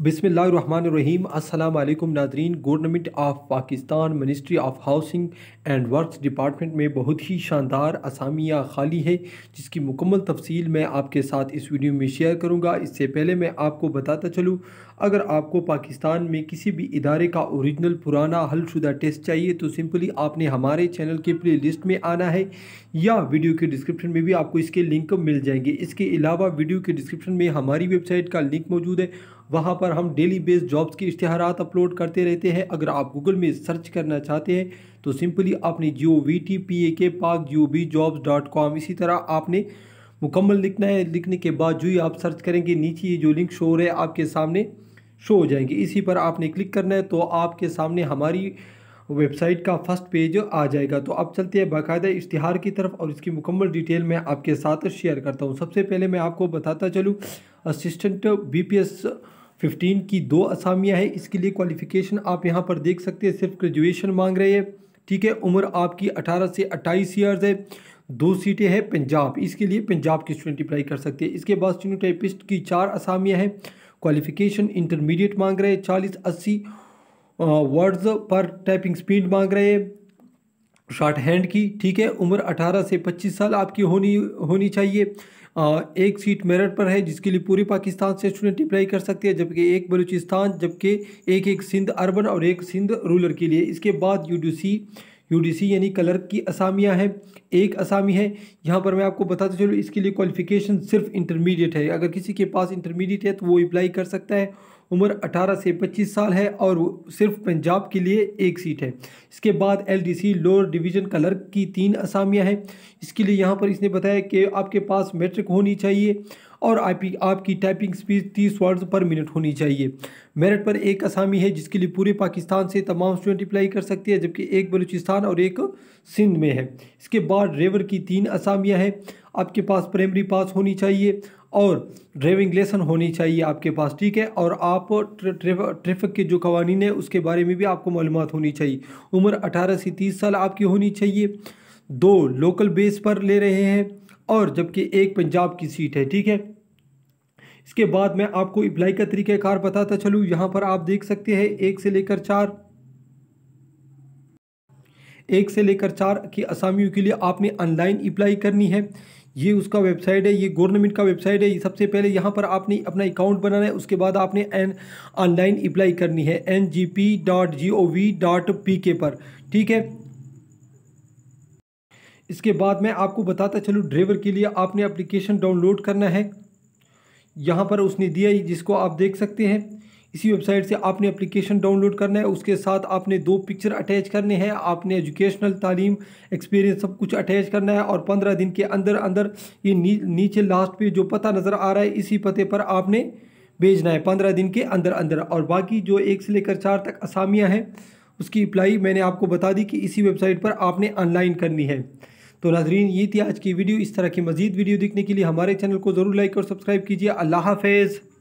बिसमीम वालेकुम नाजरीन government of Pakistan ministry of housing and works department में बहुत ही शानदार असामिया खाली है जिसकी मुकम्मल तफसील मैं आपके साथ इस वीडियो में शेयर करूँगा इससे पहले मैं आपको बताता चलूँ अगर आपको पाकिस्तान में किसी भी इदारे का ओरिजिनल पुराना हलशुदा टेस्ट चाहिए तो सिंपली आपने हमारे चैनल के प्ले लिस्ट में आना है या वीडियो के डिस्क्रिप्शन में भी आपको इसके लिंक मिल जाएंगे इसके अलावा वीडियो के डिस्क्रिप्शन में हमारी वेबसाइट का लिंक मौजूद है वहाँ पर हम डेली बेस जॉब्स के इश्तहार अपलोड करते रहते हैं अगर आप गूगल में सर्च करना चाहते हैं तो सिंपली आपने G O V T P A K Pak जियो वी बी जॉब्स डॉट कॉम इसी तरह आपने मुकम्मल लिखना है लिखने के बाद जो ही आप सर्च करेंगे नीचे ये जो लिंक शो हो रहा है आपके सामने शो हो जाएंगे इसी पर आपने क्लिक करना है तो आपके सामने हमारी वेबसाइट का फर्स्ट पेज आ जाएगा तो अब चलते हैं बाकायदा इश्तिहार की तरफ और इसकी मुकम्मल डिटेल मैं आपके साथ शेयर करता हूँ सबसे पहले मैं आपको बताता चलूँ असिस्टेंट बीपीएस फिफ्टीन की दो असामियाँ हैं इसके लिए क्वालिफिकेशन आप यहाँ पर देख सकते हैं सिर्फ ग्रेजुएशन मांग रहे हैं ठीक है उम्र आपकी अठारह से अट्ठाईस ईयर्स है दो सीटें हैं पंजाब इसके लिए पंजाब की स्टूडेंट अप्लाई कर सकते हैं इसके बाद टाइपिस्ट की चार असामियाँ हैं क्वालिफिकेशन इंटरमीडिएट मांग रहे हैं चालीस अस्सी वर्ड्स पर टाइपिंग स्पीड मांग रहे हैं शॉर्ट हैंड की ठीक है उम्र 18 से 25 साल आपकी होनी होनी चाहिए एक सीट मेरठ पर है जिसके लिए पूरे पाकिस्तान से स्टूडेंट अप्लाई कर सकते हैं जबकि एक बलूचिस्तान जबकि एक एक सिंध अर्बन और एक सिंध रूरल के लिए इसके बाद यू यूडीसी यानी क्लर्क की असामियाँ हैं एक असामी है यहाँ पर मैं आपको बताते चलूँ इसके लिए क्वालिफिकेशन सिर्फ इंटरमीडिएट है अगर किसी के पास इंटरमीडिएट है तो वो अप्लाई कर सकता है उम्र 18 से 25 साल है और सिर्फ पंजाब के लिए एक सीट है इसके बाद एलडीसी लोअर डिवीज़न क्लर्क की तीन असामियाँ हैं इसके लिए यहाँ पर इसने बताया कि आपके पास मेट्रिक होनी चाहिए और आपकी आपकी टाइपिंग स्पीड तीस वर्ड्स पर मिनट होनी चाहिए मेरिट पर एक असामी है जिसके लिए पूरे पाकिस्तान से तमाम स्टूडेंट अप्लाई कर सकते हैं जबकि एक बलूचिस्तान और एक सिंध में है इसके बाद ड्राइवर की तीन असामियाँ हैं आपके पास प्राइमरी पास होनी चाहिए और ड्राइविंग लेसन होनी चाहिए आपके पास ठीक है और आप ट्रैफिक के जो कवानीन है उसके बारे में भी आपको मालूम होनी चाहिए उम्र अठारह से तीस साल आपकी होनी चाहिए दो लोकल बेस पर ले रहे हैं और जबकि एक पंजाब की सीट है ठीक है इसके बाद मैं आपको अप्लाई का तरीक़ाकार बताता चलूँ यहाँ पर आप देख सकते हैं एक से लेकर चार एक से लेकर चार की असामियों के लिए आपने ऑनलाइन अप्लाई करनी है ये उसका वेबसाइट है ये गवर्नमेंट का वेबसाइट है ये सबसे पहले यहाँ पर आपने अपना अकाउंट बनाना है उसके बाद आपने एन ऑनलाइन अप्लाई करनी है N G P dot G O V dot P K पर ठीक है इसके बाद मैं आपको बताता चलूँ ड्राइवर के लिए आपने एप्लीकेशन डाउनलोड करना है यहाँ पर उसने दिया ही जिसको आप देख सकते हैं इसी वेबसाइट से आपने एप्लीकेशन डाउनलोड करना है उसके साथ आपने दो पिक्चर अटैच करने हैं आपने एजुकेशनल तालीम एक्सपीरियंस सब कुछ अटैच करना है और पंद्रह दिन के अंदर अंदर ये नी, नीचे लास्ट पे जो पता नज़र आ रहा है इसी पते पर आपने भेजना है पंद्रह दिन के अंदर अंदर और बाकी जो एक से लेकर चार तक असामियाँ हैं उसकी अप्लाई मैंने आपको बता दी कि इसी वेबसाइट पर आपने ऑनलाइन करनी है तो नाजरीन ये थी आज की वीडियो इस तरह की मजीद वीडियो देखने के लिए हमारे चैनल को ज़रूर लाइक और सब्सक्राइब कीजिए अल्लाह हाफेज़